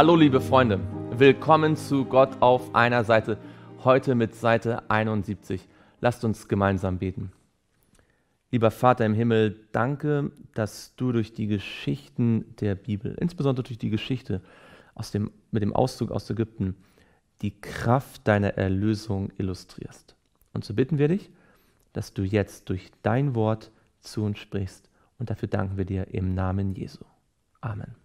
Hallo liebe Freunde, willkommen zu Gott auf einer Seite, heute mit Seite 71. Lasst uns gemeinsam beten. Lieber Vater im Himmel, danke, dass du durch die Geschichten der Bibel, insbesondere durch die Geschichte aus dem, mit dem Auszug aus Ägypten, die Kraft deiner Erlösung illustrierst. Und so bitten wir dich, dass du jetzt durch dein Wort zu uns sprichst. Und dafür danken wir dir im Namen Jesu. Amen.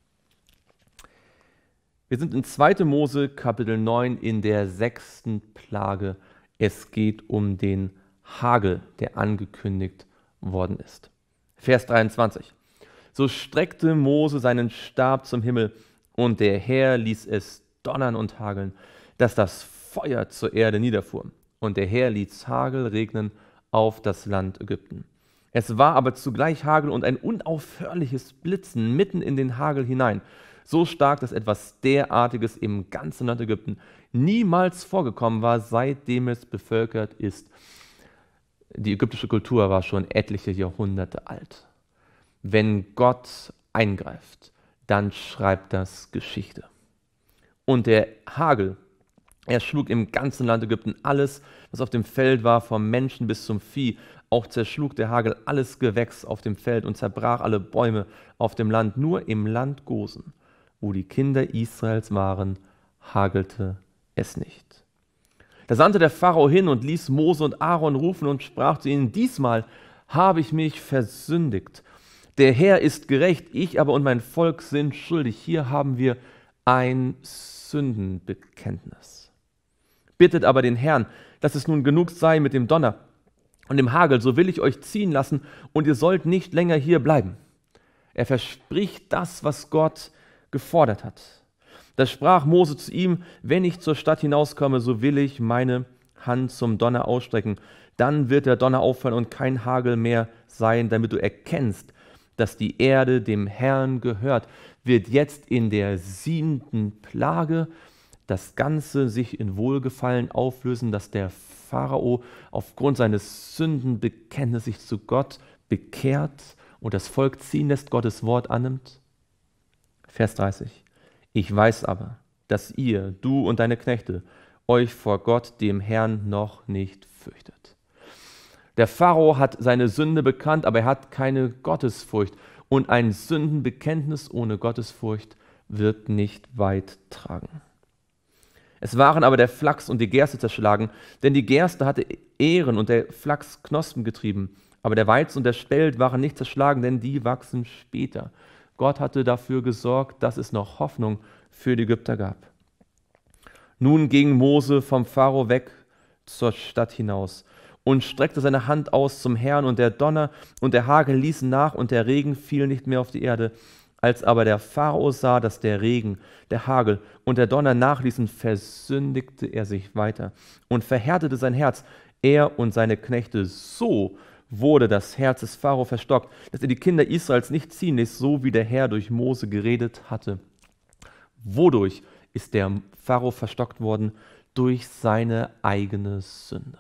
Wir sind in 2. Mose Kapitel 9 in der sechsten Plage. Es geht um den Hagel, der angekündigt worden ist. Vers 23. So streckte Mose seinen Stab zum Himmel und der Herr ließ es donnern und hageln, dass das Feuer zur Erde niederfuhr. Und der Herr ließ Hagel regnen auf das Land Ägypten. Es war aber zugleich Hagel und ein unaufhörliches Blitzen mitten in den Hagel hinein, so stark, dass etwas derartiges im ganzen Land Ägypten niemals vorgekommen war, seitdem es bevölkert ist. Die ägyptische Kultur war schon etliche Jahrhunderte alt. Wenn Gott eingreift, dann schreibt das Geschichte. Und der Hagel, er schlug im ganzen Land Ägypten alles, was auf dem Feld war, vom Menschen bis zum Vieh. Auch zerschlug der Hagel alles Gewächs auf dem Feld und zerbrach alle Bäume auf dem Land. Nur im Land Gosen wo die Kinder Israels waren, hagelte es nicht. Da sandte der Pharao hin und ließ Mose und Aaron rufen und sprach zu ihnen, diesmal habe ich mich versündigt. Der Herr ist gerecht, ich aber und mein Volk sind schuldig. Hier haben wir ein Sündenbekenntnis. Bittet aber den Herrn, dass es nun genug sei mit dem Donner und dem Hagel, so will ich euch ziehen lassen, und ihr sollt nicht länger hier bleiben. Er verspricht das, was Gott gefordert hat. Da sprach Mose zu ihm, wenn ich zur Stadt hinauskomme, so will ich meine Hand zum Donner ausstrecken. Dann wird der Donner auffallen und kein Hagel mehr sein, damit du erkennst, dass die Erde dem Herrn gehört. Wird jetzt in der siebenten Plage das Ganze sich in Wohlgefallen auflösen, dass der Pharao aufgrund seines Sündenbekenntnisses sich zu Gott bekehrt und das Volk ziehen lässt, Gottes Wort annimmt? Vers 30. Ich weiß aber, dass ihr, du und deine Knechte, euch vor Gott, dem Herrn, noch nicht fürchtet. Der Pharao hat seine Sünde bekannt, aber er hat keine Gottesfurcht. Und ein Sündenbekenntnis ohne Gottesfurcht wird nicht weit tragen. Es waren aber der Flachs und die Gerste zerschlagen, denn die Gerste hatte Ehren und der Flachs Knospen getrieben. Aber der Weiz und der Spelt waren nicht zerschlagen, denn die wachsen später. Gott hatte dafür gesorgt, dass es noch Hoffnung für die Ägypter gab. Nun ging Mose vom Pharao weg zur Stadt hinaus und streckte seine Hand aus zum Herrn, und der Donner und der Hagel ließen nach, und der Regen fiel nicht mehr auf die Erde. Als aber der Pharao sah, dass der Regen, der Hagel und der Donner nachließen, versündigte er sich weiter und verhärtete sein Herz, er und seine Knechte so, wurde das Herz des Pharao verstockt, dass er die Kinder Israels nicht ziehen ließ, so wie der Herr durch Mose geredet hatte. Wodurch ist der Pharao verstockt worden? Durch seine eigene Sünde.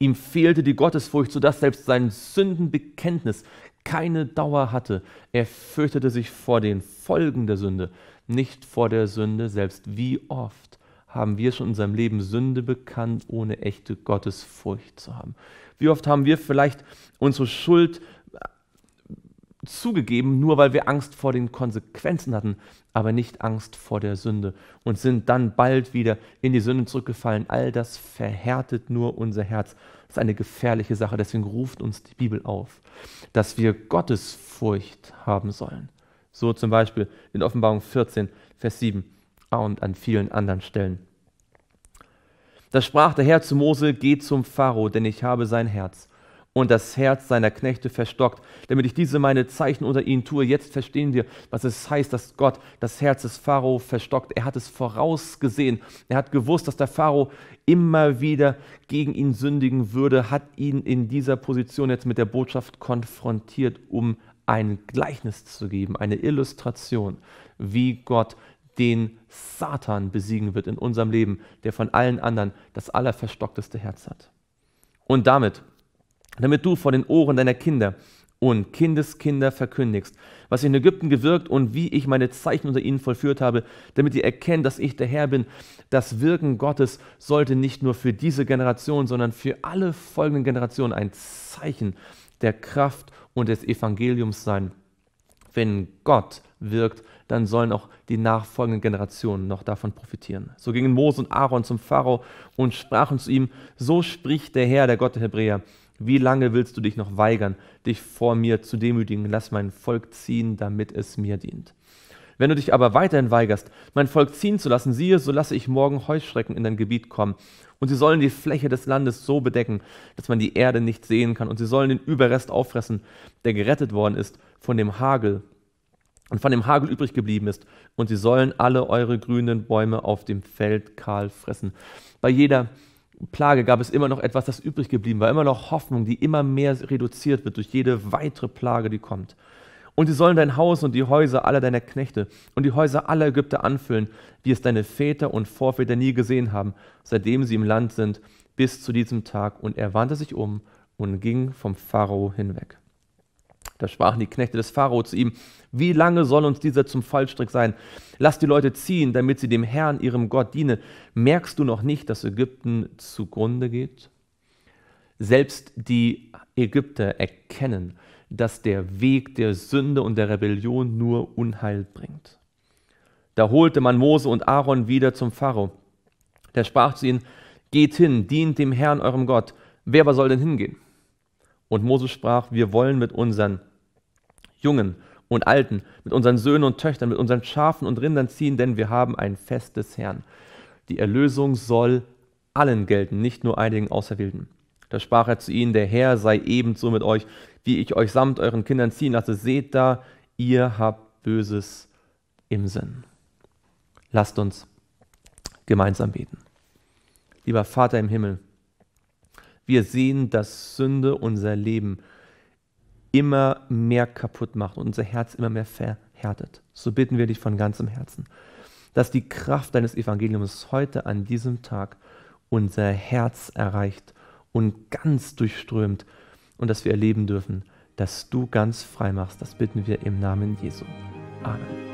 Ihm fehlte die Gottesfurcht, sodass selbst sein Sündenbekenntnis keine Dauer hatte. Er fürchtete sich vor den Folgen der Sünde, nicht vor der Sünde selbst. Wie oft haben wir schon in unserem Leben Sünde bekannt, ohne echte Gottesfurcht zu haben? Wie oft haben wir vielleicht unsere Schuld äh, zugegeben, nur weil wir Angst vor den Konsequenzen hatten, aber nicht Angst vor der Sünde und sind dann bald wieder in die Sünde zurückgefallen. All das verhärtet nur unser Herz. Das ist eine gefährliche Sache, deswegen ruft uns die Bibel auf, dass wir Gottesfurcht haben sollen. So zum Beispiel in Offenbarung 14, Vers 7 und an vielen anderen Stellen. Da sprach der Herr zu Mose, geh zum Pharao, denn ich habe sein Herz und das Herz seiner Knechte verstockt, damit ich diese meine Zeichen unter ihnen tue. Jetzt verstehen wir, was es heißt, dass Gott das Herz des Pharao verstockt. Er hat es vorausgesehen. Er hat gewusst, dass der Pharao immer wieder gegen ihn sündigen würde, hat ihn in dieser Position jetzt mit der Botschaft konfrontiert, um ein Gleichnis zu geben, eine Illustration, wie Gott den Satan besiegen wird in unserem Leben, der von allen anderen das allerverstockteste Herz hat. Und damit, damit du vor den Ohren deiner Kinder und Kindeskinder verkündigst, was in Ägypten gewirkt und wie ich meine Zeichen unter ihnen vollführt habe, damit ihr erkennt, dass ich der Herr bin. Das Wirken Gottes sollte nicht nur für diese Generation, sondern für alle folgenden Generationen ein Zeichen der Kraft und des Evangeliums sein. Wenn Gott wirkt, dann sollen auch die nachfolgenden Generationen noch davon profitieren. So gingen Mose und Aaron zum Pharao und sprachen zu ihm, so spricht der Herr, der Gott der Hebräer, wie lange willst du dich noch weigern, dich vor mir zu demütigen? Lass mein Volk ziehen, damit es mir dient. Wenn du dich aber weiterhin weigerst, mein Volk ziehen zu lassen, siehe, so lasse ich morgen Heuschrecken in dein Gebiet kommen. Und sie sollen die Fläche des Landes so bedecken, dass man die Erde nicht sehen kann. Und sie sollen den Überrest auffressen, der gerettet worden ist von dem Hagel und von dem Hagel übrig geblieben ist. Und sie sollen alle eure grünen Bäume auf dem Feld kahl fressen. Bei jeder Plage gab es immer noch etwas, das übrig geblieben war, immer noch Hoffnung, die immer mehr reduziert wird durch jede weitere Plage, die kommt. Und sie sollen dein Haus und die Häuser aller deiner Knechte und die Häuser aller Ägypter anfüllen, wie es deine Väter und Vorväter nie gesehen haben, seitdem sie im Land sind, bis zu diesem Tag. Und er wandte sich um und ging vom Pharao hinweg. Da sprachen die Knechte des Pharao zu ihm, wie lange soll uns dieser zum Fallstrick sein? Lass die Leute ziehen, damit sie dem Herrn, ihrem Gott, dienen. Merkst du noch nicht, dass Ägypten zugrunde geht? Selbst die Ägypter erkennen, dass der Weg der Sünde und der Rebellion nur Unheil bringt. Da holte man Mose und Aaron wieder zum Pharao. Der sprach zu ihnen, Geht hin, dient dem Herrn, eurem Gott. Wer aber soll denn hingehen? Und Moses sprach, wir wollen mit unseren Jungen und Alten, mit unseren Söhnen und Töchtern, mit unseren Schafen und Rindern ziehen, denn wir haben ein Fest des Herrn. Die Erlösung soll allen gelten, nicht nur einigen Auserwählten. Da sprach er zu ihnen, der Herr sei ebenso mit euch, wie ich euch samt euren Kindern ziehen lasse. Seht da, ihr habt Böses im Sinn. Lasst uns gemeinsam beten. Lieber Vater im Himmel, wir sehen, dass Sünde unser Leben immer mehr kaputt macht und unser Herz immer mehr verhärtet. So bitten wir dich von ganzem Herzen, dass die Kraft deines Evangeliums heute an diesem Tag unser Herz erreicht und ganz durchströmt und dass wir erleben dürfen, dass du ganz frei machst. Das bitten wir im Namen Jesu. Amen.